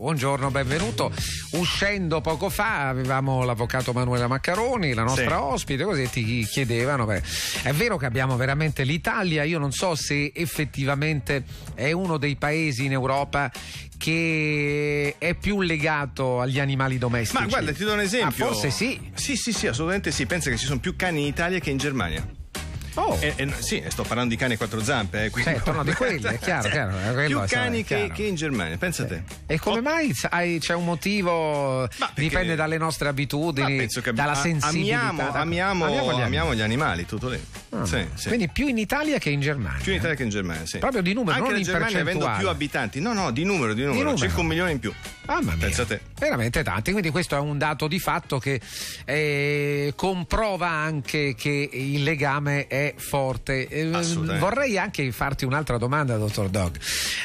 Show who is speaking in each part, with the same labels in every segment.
Speaker 1: Buongiorno, benvenuto. Uscendo poco fa avevamo l'avvocato Manuela Maccaroni, la nostra sì. ospite, così ti chiedevano, beh, è vero che abbiamo veramente l'Italia, io non so se effettivamente è uno dei paesi in Europa che è più legato agli animali domestici. Ma guarda, ti do un ah, esempio. Ah, forse sì. Sì, sì, sì,
Speaker 2: assolutamente sì. Pensa che ci sono
Speaker 1: più cani in Italia che in Germania.
Speaker 2: Oh. E, e, sì, sto parlando di cani a quattro zampe. Eh, quindi... Sì, torno di quelli, è chiaro. Sì. chiaro Più cani che, chiaro. che, in Germania, pensa te.
Speaker 1: E come oh. mai hai, c'è un motivo? Perché, dipende dalle
Speaker 2: nostre abitudini, ab- dalla sensibilità. Amiamo, da... amiamo, amiamo, gli amiamo, gli animali, tutto lì. Ah, sì, sì.
Speaker 1: Quindi più in Italia che in Germania. Più in Italia eh? che in Germania, sì. Proprio di numero, Anche non in Germania avendo più
Speaker 2: abitanti. No, no, di numero, di numero. Di numero. Circa un milione in più.
Speaker 1: Ah, ma Pensate veramente tanti. Quindi questo è un dato di fatto che eh, comprova anche che il legame è forte. Eh, vorrei anche farti un'altra domanda, dottor Dog.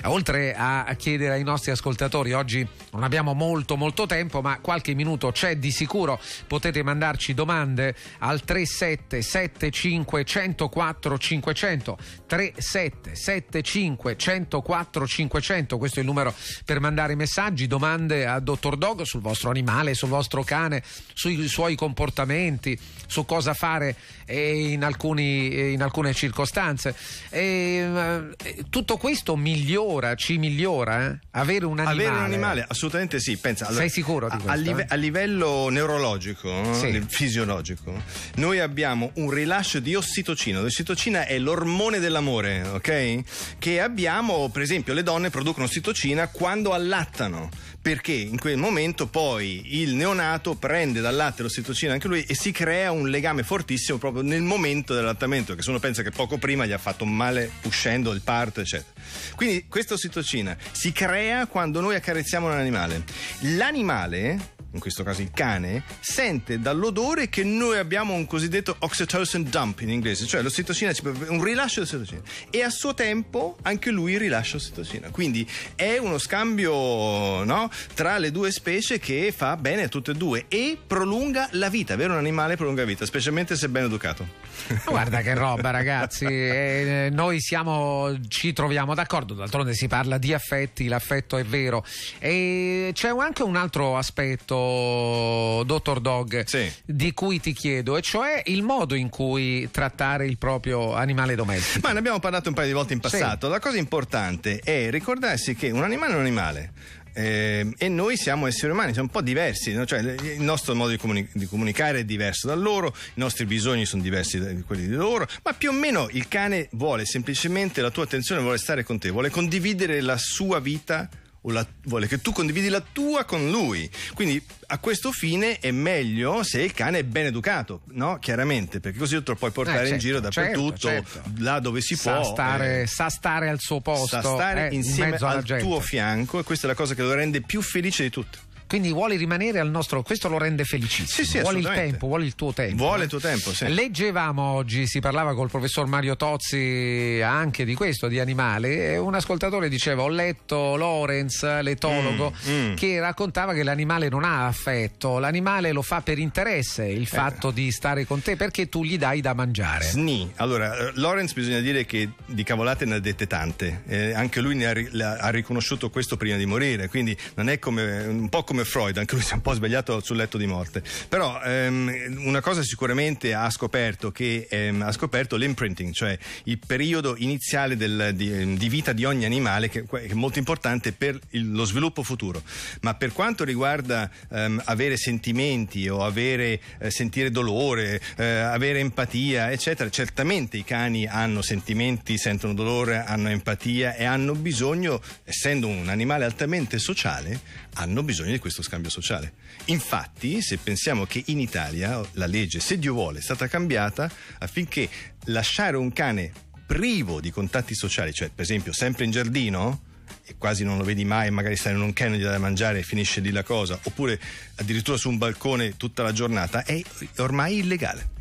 Speaker 1: Oltre a chiedere ai nostri ascoltatori, oggi non abbiamo molto molto tempo, ma qualche minuto c'è di sicuro. Potete mandarci domande al 3775 104 500 3775 104 500. Questo è il numero per mandare messaggi, domande a dottor Dog dog sul vostro animale, sul vostro cane, sui suoi comportamenti, su cosa fare eh, in, alcuni, eh, in alcune circostanze. E, eh, tutto questo migliora, ci migliora eh? avere un animale. Avere un animale,
Speaker 2: assolutamente sì. Pensa, allora, Sei sicuro di questo? A, live- a livello neurologico, sì. fisiologico, noi abbiamo un rilascio di ossitocina. L'ossitocina è l'ormone dell'amore, ok? Che abbiamo, per esempio, le donne producono ossitocina quando allattano perché in quel momento poi il neonato prende dal latte l'ossitocina anche lui e si crea un legame fortissimo proprio nel momento dell'allattamento, che se uno pensa che poco prima gli ha fatto male uscendo il parto, eccetera. Quindi questa ossitocina si crea quando noi accarezziamo un animale. L'animale in questo caso il cane, sente dall'odore che noi abbiamo un cosiddetto oxytocin dump in inglese, cioè l'ossitocina, un rilascio di ossitocina. E a suo tempo anche lui rilascia ossitocina. Quindi è uno scambio no, tra le due specie che fa bene a tutte e due e prolunga la vita. Avere un animale prolunga la vita, specialmente se ben educato.
Speaker 1: Guarda che roba, ragazzi. Eh, noi siamo, ci troviamo d'accordo. D'altronde si parla di affetti, l'affetto è vero. E c'è anche un altro aspetto dottor Dog sì. di cui ti chiedo, e cioè il modo in cui trattare il proprio animale domestico. Ma ne abbiamo parlato un
Speaker 2: paio di volte in passato. Sì. La cosa importante è ricordarsi che un animale è un animale. Eh, e noi siamo esseri umani, siamo un po' diversi, no? cioè, il nostro modo di, comuni- di, comunicare è diverso da loro, i nostri bisogni sono diversi da quelli di loro, ma più o meno il cane vuole semplicemente la tua attenzione, vuole stare con te, vuole condividere la sua vita la, vuole che tu condividi la tua con lui. Quindi a questo fine è meglio se il cane è ben educato, no? Chiaramente, perché così lo puoi portare eh, certo, in giro certo, dappertutto, certo, certo. là dove si sa può. Stare,
Speaker 1: eh, sa stare al suo posto, sa stare eh, insieme in al
Speaker 2: tuo fianco e questa è la cosa che lo rende più
Speaker 1: felice di tutti. Quindi vuole rimanere al nostro, questo lo rende felicissimo. Sì, sì, vuole il tempo, vuole il tuo tempo. Vuole il tuo tempo, sì. Leggevamo oggi, si parlava col professor Mario Tozzi anche di questo, di animale, un ascoltatore diceva ho letto Lorenz, l'etologo, mm, mm. che raccontava che l'animale non ha affetto, l'animale lo fa per interesse, il eh. fatto di stare con te perché tu gli dai da mangiare.
Speaker 2: Sni. Allora, eh, Lorenz bisogna dire che di cavolate ne ha dette tante, eh, anche lui ha, ha riconosciuto questo prima di morire, quindi non è come, un po' come come Freud, anche lui si è un po' svegliato sul letto di morte. Però ehm, una cosa sicuramente ha scoperto, che, ehm, ha scoperto l'imprinting, cioè il periodo iniziale del, di, di, vita di ogni animale che, che è molto importante per il, lo sviluppo futuro. Ma per quanto riguarda ehm, avere sentimenti o avere, eh, sentire dolore, eh, avere empatia, eccetera, certamente i cani hanno sentimenti, sentono dolore, hanno empatia e hanno bisogno, essendo un animale altamente sociale, hanno bisogno di questo questo scambio sociale. Infatti, se pensiamo che in Italia la legge, se Dio vuole, è stata cambiata affinché lasciare un cane privo di contatti sociali, cioè per esempio sempre in giardino, e quasi non lo vedi mai, magari stai in un cane canyon da mangiare e finisce lì la cosa, oppure addirittura su un balcone tutta la giornata, è ormai illegale.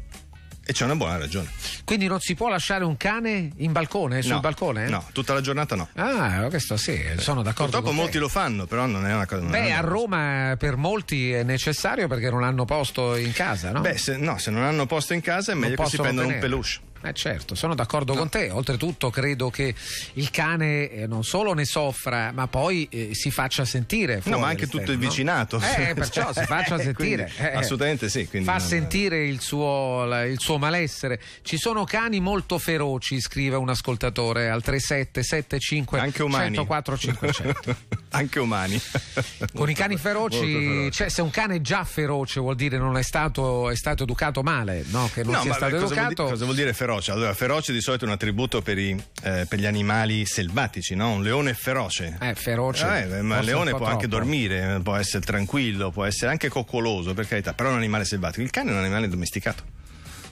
Speaker 1: E c'è una buona ragione. Quindi non si può lasciare un cane in balcone, sul no, balcone? Eh? No,
Speaker 2: tutta la giornata no.
Speaker 1: Ah, questo sì, sono d'accordo. Purtroppo molti te.
Speaker 2: lo fanno, però non è una cosa.
Speaker 1: Beh, a Roma eh, per molti è necessario perché non hanno posto in casa, no? Beh, se, no,
Speaker 2: se non hanno posto in casa è meglio che si prendano un peluche.
Speaker 1: Eh certo, sono d'accordo no. con te. Oltretutto credo che il cane eh, non solo ne soffra, ma poi eh, si faccia sentire. No, ma anche tutto no? il vicinato. Eh, eh, perciò si faccia sentire. Quindi, eh, assolutamente sì. fa non... sentire il suo, il suo, malessere. Ci sono cani molto feroci, scrive un ascoltatore al 3775 104 500.
Speaker 2: anche umani.
Speaker 1: Con i cani feroci, cioè, se un cane è già feroce vuol dire non è stato, è stato educato male, no? Che non no, sia stato educato.
Speaker 2: Cosa vuol dire feroce? feroce. Allora, feroce di solito è un attributo per, i, eh, per gli animali selvatici, no? Un leone è feroce.
Speaker 1: Eh, feroce. Eh, ma il leone può troppo. anche
Speaker 2: dormire, eh, può essere tranquillo, può essere anche coccoloso, per carità, però è un animale selvatico. Il cane è un animale domesticato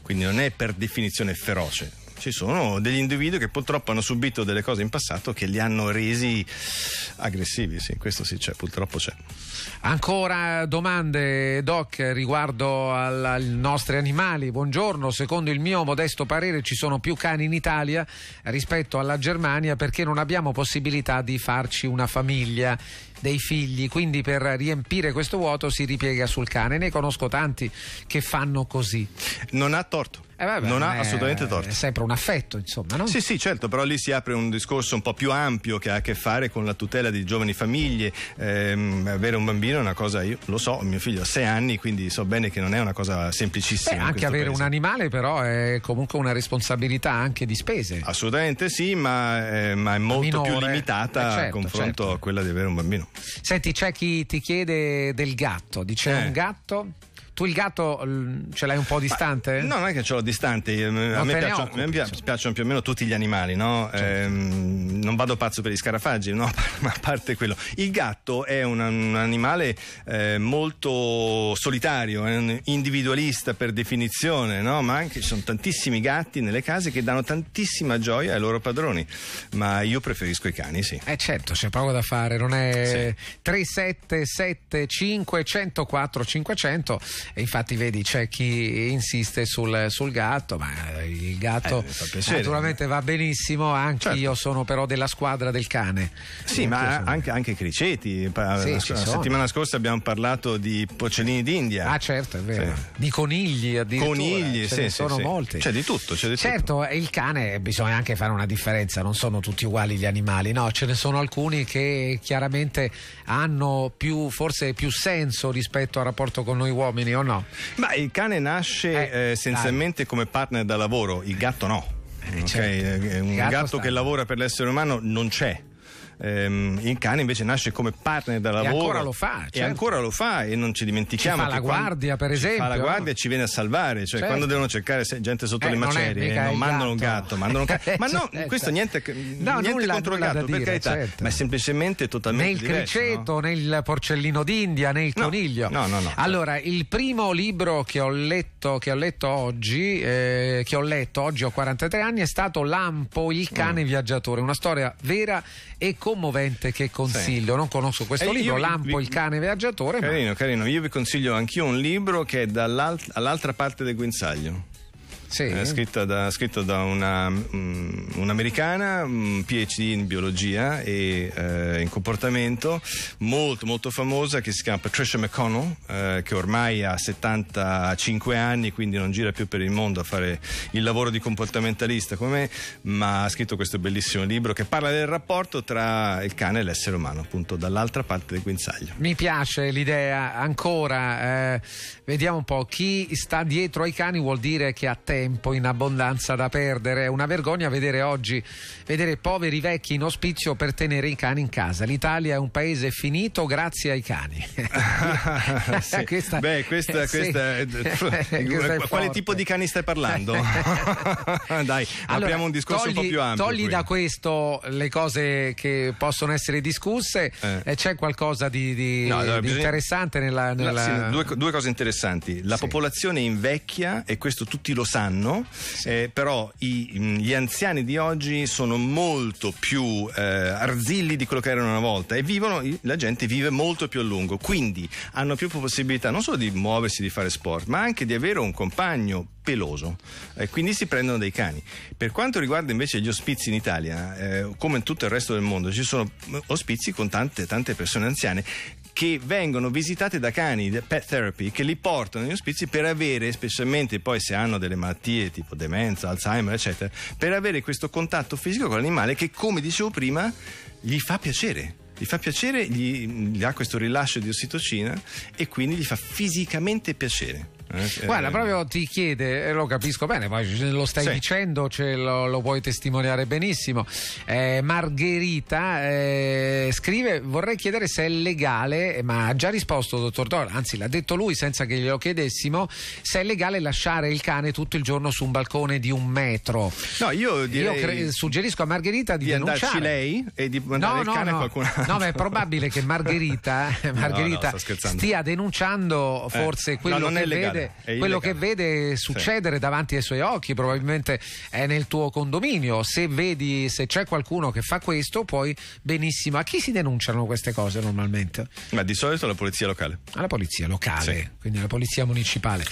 Speaker 2: quindi non è per definizione feroce ci sono degli individui che purtroppo hanno subito delle cose in passato che li hanno resi aggressivi, sì, questo sì c'è, purtroppo c'è.
Speaker 1: Ancora domande, Doc, riguardo alla, ai nostri animali. Buongiorno, secondo il mio modesto parere ci sono più cani in Italia rispetto alla Germania perché non abbiamo possibilità di farci una famiglia dei figli, quindi per riempire questo vuoto si ripiega sul cane. Ne conosco tanti che fanno così. Non ha torto. Eh vabbè, non ha assolutamente torto. È sempre un affetto, insomma, no?
Speaker 2: Sì, sì, certo, però lì si apre un discorso un po' più ampio che ha a che fare con la tutela di giovani famiglie. Ehm, avere un bambino è una cosa, io lo so, mio figlio ha sei anni, quindi so bene che non è una cosa semplicissima. Beh, anche avere paese. un
Speaker 1: animale, però, è comunque una responsabilità anche di spese. Assolutamente sì, ma, eh, ma è molto Minore. più limitata eh, certo, a confronto certo. a quella di avere un bambino. Senti, c'è chi ti chiede del gatto, dice eh. un gatto? tu il gatto ce l'hai un po' distante? Ma, no,
Speaker 2: non è che ce l'ho distante. a me, piacciono, occupi, a me cioè. piacciono, più o meno tutti gli animali, no? Certo. Ehm, non vado pazzo per gli scarafaggi, no? Ma a parte quello. Il gatto è un, un animale eh, molto solitario, è un individualista per definizione, no? Ma anche ci sono tantissimi gatti nelle case che danno tantissima gioia ai loro padroni. Ma io preferisco i cani, sì.
Speaker 1: Eh certo, c'è poco da fare, non è sì. 3775 500 infatti, vedi, c'è chi insiste sul, sul gatto, ma il gatto eh, naturalmente va benissimo. Anche certo. io sono però della squadra del cane. Sì, ma anche, anche, Criceti. Sì, la, settimana
Speaker 2: scorsa abbiamo parlato di porcellini d'India. Ah, certo, è vero. Sì.
Speaker 1: Di conigli
Speaker 2: addirittura. Conigli, sì, sì, ne sono molti. C'è di tutto. C'è
Speaker 1: di certo, tutto. il cane bisogna anche fare una differenza, non sono tutti uguali gli animali, no? Ce ne sono alcuni che chiaramente hanno più, forse più senso rispetto al rapporto con noi uomini o no? Ma il cane nasce eh, eh essenzialmente
Speaker 2: come partner da lavoro, il gatto no. Eh, certo. okay. certo.
Speaker 1: Un gatto, gatto che
Speaker 2: lavora per l'essere umano non c'è ehm, in Cannes invece nasce come partner da lavoro. E ancora lo
Speaker 1: fa. Certo. E ancora
Speaker 2: lo fa e non ci dimentichiamo. Ci fa la guardia
Speaker 1: per esempio. Ci fa la eh? guardia
Speaker 2: e ci viene a salvare, cioè certo. quando devono cercare gente sotto eh, le macerie non, non mandano un gatto, mandano un gatto. Eh, ma no, certo. questo niente,
Speaker 1: no, niente nulla, contro il gatto, dire, per carità, certo.
Speaker 2: ma è semplicemente totalmente... Nel diverso,
Speaker 1: criceto, no? nel porcellino d'India, nel no, coniglio. No, no, no. Allora, il primo libro che ho letto, che ho letto oggi, eh, che ho letto oggi ho 43 anni, è stato Lampo, il cane mm. viaggiatore, una storia vera e con commovente che consiglio. Sì. Non conosco questo eh, libro, Lampo, vi, il cane viaggiatore. Carino,
Speaker 2: ma... carino. Io vi consiglio anch'io un libro che è dall'altra parte del guinzaglio sì. eh, scritta da, scritto da una, mh, mm, un'americana, un mm, PhD in biologia e eh, in comportamento, molto molto famosa che si chiama Patricia McConnell, eh, che ormai ha 75 anni, quindi non gira più per il mondo a fare il lavoro di comportamentalista come me, ma ha scritto questo bellissimo libro che parla del rapporto tra il cane e l'essere umano, appunto dall'altra parte del guinzaglio.
Speaker 1: Mi piace l'idea ancora, eh, vediamo un po' chi sta dietro ai cani vuol dire che a te tempo in abbondanza da perdere. È una vergogna vedere oggi vedere poveri vecchi in ospizio per tenere i cani in casa. L'Italia è un paese finito grazie ai cani.
Speaker 2: sì. questa, Beh, questa, eh, questa, sì. è, quale forte. tipo di cani stai parlando? Dai, allora, apriamo un discorso togli, un po' più ampio. Togli qui. da
Speaker 1: questo le cose che possono essere discusse. Eh. eh c'è qualcosa di, di, no, allora, di bisogna... interessante nella, nella... No, sì,
Speaker 2: due, due, cose interessanti. La popolazione invecchia e questo tutti lo sanno sanno, sì. eh, però i, mm, gli anziani di oggi sono molto più eh, arzilli di quello che erano una volta e vivono, la gente vive molto più a lungo, quindi hanno più possibilità non solo di muoversi, di fare sport, ma anche di avere un compagno peloso e quindi si prendono dei cani. Per quanto riguarda invece gli ospizi in Italia, eh, come in tutto il resto del mondo, ci sono mm, ospizi con tante, tante persone anziane che vengono visitate da cani pet therapy che li portano in ospizi per avere, specialmente poi se hanno delle malattie tipo demenza, Alzheimer, eccetera, per avere questo contatto fisico con l'animale che, come dicevo prima, gli fa piacere gli fa piacere, gli, gli, ha questo rilascio di ossitocina e quindi gli fa fisicamente piacere.
Speaker 1: Eh, Guarda, eh, proprio eh. ti chiede, e eh, lo capisco bene, ma lo stai sì. dicendo, lo, lo, puoi testimoniare benissimo. Eh, Margherita eh, scrive: Vorrei chiedere se è legale, ma ha già risposto, dottor Dor, anzi, l'ha detto lui senza che glielo chiedessimo, se è legale lasciare il cane tutto il giorno su un balcone di un metro. No, io, direi... io cre- suggerisco a Margherita di, di denunciare. lei e di mandare no, il no, cane no. a qualcun altro. No, ma è probabile che Margherita, Margherita no, stia denunciando forse quello che vede vede, ah, quello che vede succedere sì. davanti ai suoi occhi, probabilmente è nel tuo condominio. Se vedi, se c'è qualcuno che fa questo, poi benissimo. A chi si denunciano queste cose normalmente? Ma di solito alla polizia locale. Alla polizia locale, sì. quindi alla polizia municipale.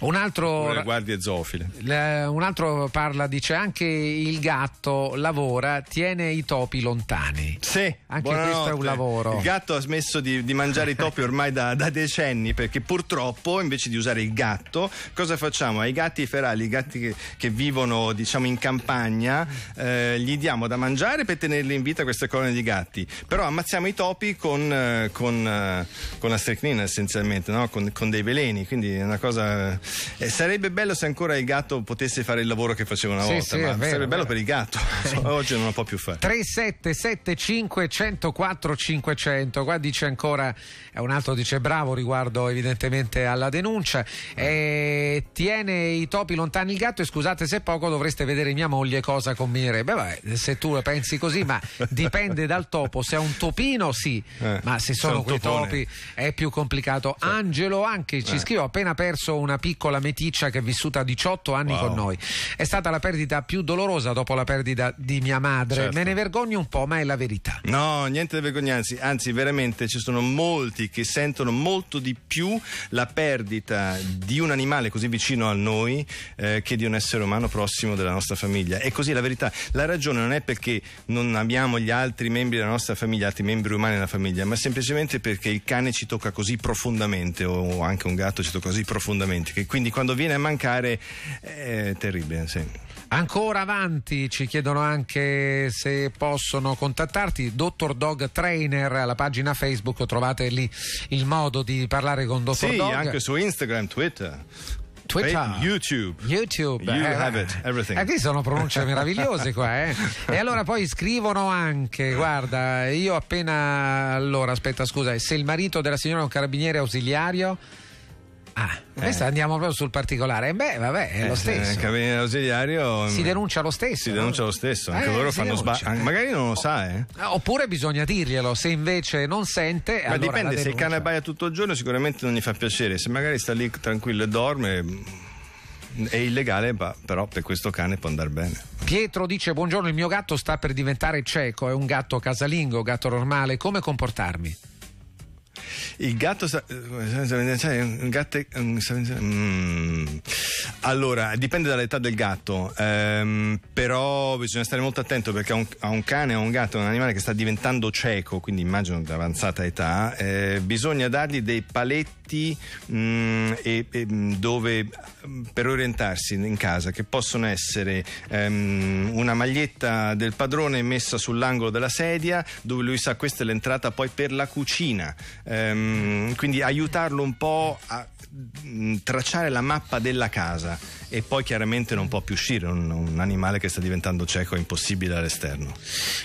Speaker 1: Un altro. Le guardie zoofile. Un altro parla, dice anche il gatto lavora, tiene i topi lontani. Sì. Anche buonanotte. questo è un lavoro. Il
Speaker 2: gatto ha smesso di, di mangiare i topi ormai da, da decenni perché purtroppo invece di usare i gatto, cosa facciamo? Ai gatti ferali, i gatti che, che vivono diciamo in campagna, eh, gli diamo da mangiare per tenerli in vita queste colonie di gatti, però ammazziamo i topi con, eh, con, eh, con la strecnina essenzialmente, no? con, con, dei veleni, quindi è una cosa... Eh, sarebbe bello se ancora il gatto potesse fare il lavoro che faceva una sì, volta, sì, ma vero, sarebbe bello per il gatto, oggi non lo può più fare.
Speaker 1: 3775 104 500, qua dice ancora, un altro dice bravo riguardo evidentemente alla denuncia eh, tiene i topi lontani il gatto e scusate se poco dovreste vedere mia moglie cosa combinere. Beh, beh se tu pensi così, ma dipende dal topo. Se è un topino, sì, eh, ma se sono quei topone. topi è più complicato. Sì. Angelo anche ci eh. scrive: Ho appena perso una piccola meticcia che è vissuta 18 anni wow. con noi. È stata la perdita più dolorosa dopo la perdita di mia madre. Certo. Me ne vergogno un po', ma è la verità.
Speaker 2: No, niente di vergognarsi, anzi, veramente ci sono molti che sentono molto di più la perdita di un animale così vicino a noi eh, che di un essere umano prossimo della nostra famiglia. È così la verità. La ragione non è perché non abbiamo gli altri membri della nostra famiglia, altri membri umani della famiglia, ma semplicemente perché il cane ci tocca così profondamente o anche un gatto ci tocca così profondamente che quindi quando viene a mancare è terribile. Sì.
Speaker 1: Ancora avanti ci chiedono anche se possono contattarti Dottor Dog Trainer alla pagina Facebook trovate lì il modo di parlare con Dottor sì, Dog. Sì, anche su
Speaker 2: Instagram Twitter. Twitter. YouTube. YouTube. You eh, have it, everything. Anche eh, sono pronunce meravigliose qua, eh.
Speaker 1: E allora poi scrivono anche, guarda, io appena... Allora, aspetta, scusa, se il marito della signora è un carabiniere ausiliario Ah, eh. andiamo proprio sul particolare. Eh, beh, vabbè, è eh, lo stesso. Il
Speaker 2: cabine ausiliario si mm, denuncia lo stesso. Si denuncia lo stesso, anche eh, loro fanno sbaglio.
Speaker 1: Magari non lo sa, eh. Ah, oppure bisogna dirglielo, se invece non sente. Ma allora dipende, se il cane
Speaker 2: abbaia tutto il giorno, sicuramente non gli fa piacere. Se magari sta lì tranquillo e dorme è illegale, però per questo cane può andare bene.
Speaker 1: Pietro dice: Buongiorno, il mio gatto sta per diventare cieco. È un gatto casalingo, gatto normale. Come comportarmi?
Speaker 2: el gato... Allora, dipende dall'età del gatto, ehm, però bisogna stare molto attento perché a un, a un cane, a un gatto, a un animale che sta diventando cieco, quindi immagino di avanzata età, eh, bisogna dargli dei paletti mh, mm, e, e, mm, dove, mm, per orientarsi in casa, che possono essere ehm, una maglietta del padrone messa sull'angolo della sedia, dove lui sa questa è l'entrata poi per la cucina, ehm, quindi aiutarlo un po' a mh, tracciare la mappa della casa casa e poi chiaramente non può più uscire, un, un animale che sta diventando cieco è impossibile all'esterno.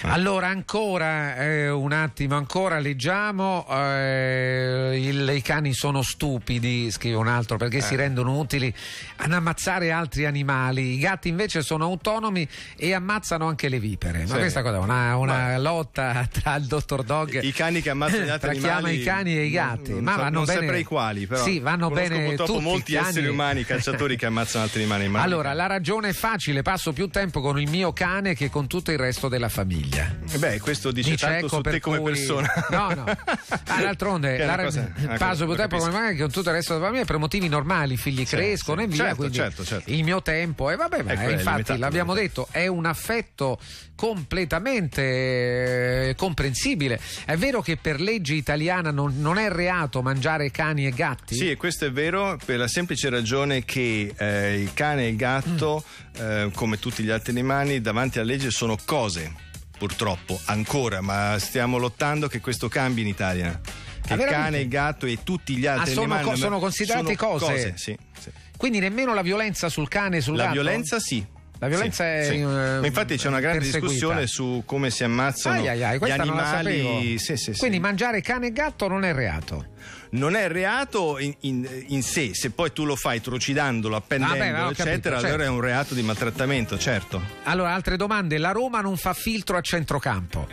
Speaker 1: Eh. Allora ancora eh, un attimo, ancora leggiamo, eh, il, i cani sono stupidi, scrive un altro, perché si eh. rendono utili ad ammazzare altri animali, i gatti invece sono autonomi e ammazzano anche le vipere, ma sì. questa cosa è una, una ma... lotta tra il dottor Dog e i cani che ammazzano gli altri animali. i cani e i gatti, non, non ma vanno non bene... saprei quali però. Sì, vanno Conosco bene tutti molti cani... esseri umani, cacciatori che ammazzano ammazzano altri
Speaker 2: rimane in mano. Allora,
Speaker 1: la ragione è facile, passo più tempo con il mio cane che con tutto il resto della famiglia. E eh beh, questo dice Diceco tanto ecco su te come cui... persona. No, no. Ah, d'altronde, la... cosa... passo più tempo con il mio cane che con tutto il resto della famiglia per motivi normali, i figli sì, certo, crescono sì, e via, certo, quindi certo, certo. il mio tempo e vabbè, ecco, eh, infatti l'abbiamo detto, è un affetto completamente eh, comprensibile. È vero che per legge italiana non, non, è reato mangiare cani e gatti? Sì,
Speaker 2: e questo è vero per la semplice ragione che eh, eh, il cane e il gatto, mm. eh, come tutti gli altri animali, davanti alla legge sono cose, purtroppo, ancora, ma stiamo lottando che questo cambi in Italia. Che ah, il cane, il gatto e tutti gli ah, altri ah, sono, animali co- sono considerate sono cose. cose sì, sì.
Speaker 1: Quindi nemmeno la violenza sul cane e sul la gatto? La violenza
Speaker 2: sì, la violenza sì, è. Sì. uh, infatti c'è una grande perseguita. discussione su come si ammazzano ai, ai, ai, gli animali.
Speaker 1: Sì, sì, Quindi mangiare cane e gatto non è reato.
Speaker 2: Non è reato in, in, in sé, se poi tu lo fai trucidandolo, appendendolo, ah, beh, eccetera, capito, certo. allora è un reato di maltrattamento, certo.
Speaker 1: Allora, altre domande. La Roma non fa filtro a centrocampo.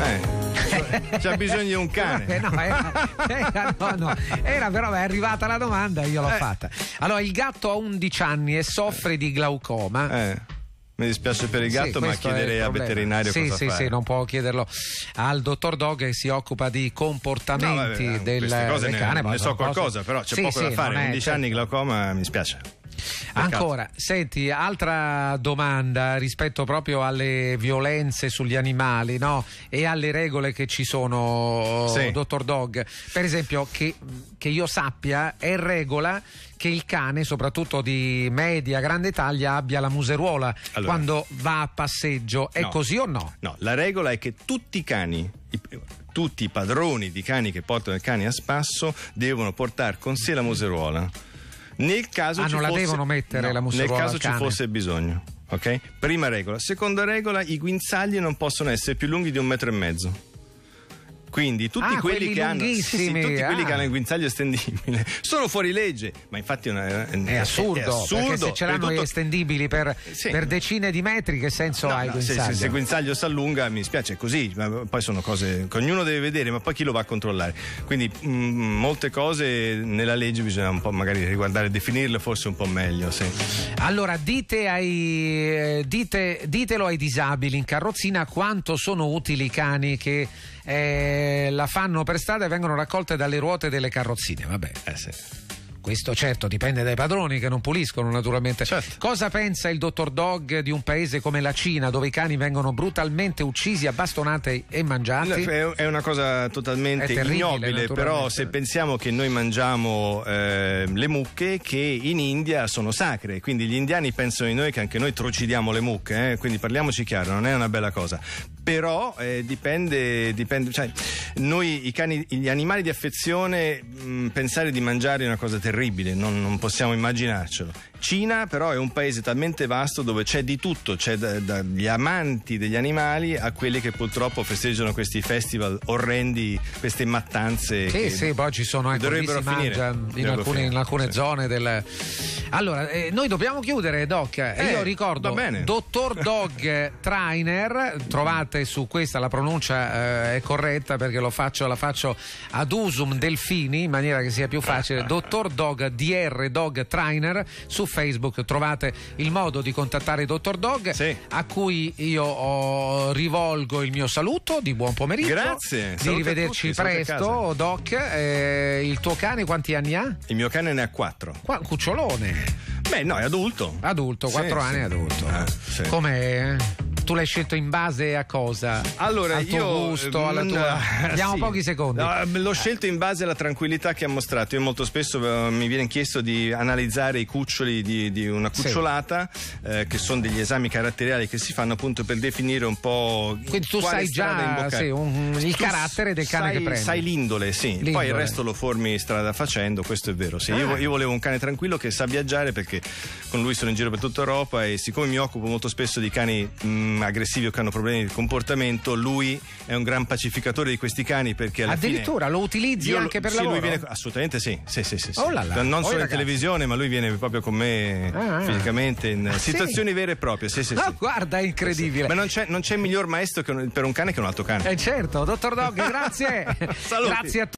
Speaker 1: Eh. C'ha bisogno di un cane. Eh, no, era, eh, era, eh, no, no. era, però è arrivata la domanda e io l'ho eh. fatta. Allora, il gatto ha 11 anni e soffre di glaucoma. Eh. Mi dispiace per il gatto, sì, ma chiederei al veterinario sì, cosa Sì, fare. sì, non può chiederlo al dottor Dog che si occupa di comportamenti no, vabbè, del, del ne, cane. Ne, so qualcosa, cosa. però c'è sì, poco sì, da fare. 11 certo. anni
Speaker 2: glaucoma, mi spiace.
Speaker 1: Peccato. Ancora, senti, altra domanda rispetto proprio alle violenze sugli animali no? e alle regole che ci sono, sì. dottor Dog. Per esempio, che, che io sappia, è regola che il cane, soprattutto di media grande taglia, abbia la museruola allora, quando va a passeggio. È no, così o no?
Speaker 2: No, la regola è che tutti i cani, tutti i padroni di cani che portano il cane a spasso, devono portare con sé la museruola nel caso, ah, ci, fosse... No, nel caso ci fosse bisogno. Okay? Prima regola. Seconda regola, i guinzagli non possono essere più lunghi di un metro e mezzo. Quindi tutti, ah, quelli, che hanno, sì, sì, tutti ah. quelli, eh. che hanno, il guinzaglio estendibile sono fuori legge, ma infatti è, una, è, assurdo, è assurdo perché se ce l'hanno tutto...
Speaker 1: estendibili per, sì. per, decine di metri che senso no, ha il guinzaglio? Se, se, se, il
Speaker 2: guinzaglio si allunga mi spiace, è così, ma poi sono cose che ognuno deve vedere, ma poi chi lo va a controllare? Quindi mh, mm, mm, molte cose nella legge bisogna un po' magari riguardare, definirle forse un po' meglio.
Speaker 1: Allora dite ai, eh, dite, ditelo ai disabili in carrozzina quanto sono utili i cani che eh, la fanno per strada e vengono raccolte dalle ruote delle carrozzine. Vabbè, eh sì. Questo certo dipende dai padroni che non puliscono naturalmente. Certo. Cosa pensa il dottor Dog di un paese come la Cina dove i cani vengono brutalmente uccisi, abbastonati e mangiati? È una cosa totalmente ignobile, però
Speaker 2: se pensiamo che noi mangiamo eh, le mucche che in India sono sacre, quindi gli indiani pensano di noi che anche noi trucidiamo le mucche, eh? quindi parliamoci chiaro, non è una bella cosa però eh, dipende, dipende cioè, noi cani, gli animali di affezione mh, pensare di mangiare è una cosa terribile non, non possiamo immaginarcelo Cina però è un paese talmente vasto dove c'è di tutto, c'è dagli da, amanti degli animali a quelli che purtroppo festeggiano questi festival orrendi, queste mattanze. Sì, sì, poi ci sono anche ecco, dovrebbero finire in alcune, in
Speaker 1: alcune sì. zone del... Allora, eh, noi dobbiamo chiudere, Doc. Eh, eh io ricordo, dottor Dog Trainer, trovate su questa, la pronuncia eh, è corretta perché lo faccio, la faccio ad usum delfini in maniera che sia più facile, dottor Dog DR Dog Trainer su Facebook trovate il modo di contattare Dottor Dog, sì. a cui io oh, rivolgo il mio saluto di buon pomeriggio. Grazie. Di rivederci tutti, presto, Doc. Eh, il tuo cane quanti anni ha?
Speaker 2: Il mio cane ne ha quattro.
Speaker 1: Qua, cucciolone. Beh, no, è adulto. Adulto, quattro sì, anni sì. adulto. Ah, sì. Come tu l'hai scelto in base a cosa? Allora, al tuo io, gusto, eh, alla tua. Abbiamo sì. pochi secondi. No, ehm, l'ho scelto in base
Speaker 2: alla tranquillità che ha mostrato. Io molto spesso eh, mi viene chiesto di analizzare i cuccioli di, di una cucciolata, sì. eh, che sono degli esami caratteriali che si fanno appunto per definire un po'. Quindi tu sai già sì, un, il tu carattere del cane sai, che prendi. Sai l'indole, sì. L'indole. Poi il resto lo formi strada facendo, questo è vero. Sì. Ah. Io, io volevo un cane tranquillo che sa viaggiare perché con lui sono in giro per tutta Europa e siccome mi occupo molto spesso di cani. Mh, mm, Mm, aggressivi o che hanno problemi di comportamento, lui è un gran pacificatore di questi cani perché addirittura fine, lo
Speaker 1: utilizzi anche per sì, lavoro? Viene,
Speaker 2: assolutamente sì, sì, sì, sì, sì. Oh là là. non oh solo in televisione, ma lui viene proprio con me ah, ah. fisicamente in ah, situazioni sì. vere e proprie. Sì, sì, no, sì. guarda, è incredibile. Ma non c'è, non c'è miglior maestro un, per un cane che un altro cane.
Speaker 1: Eh certo, dottor Dog, grazie. grazie a tutti.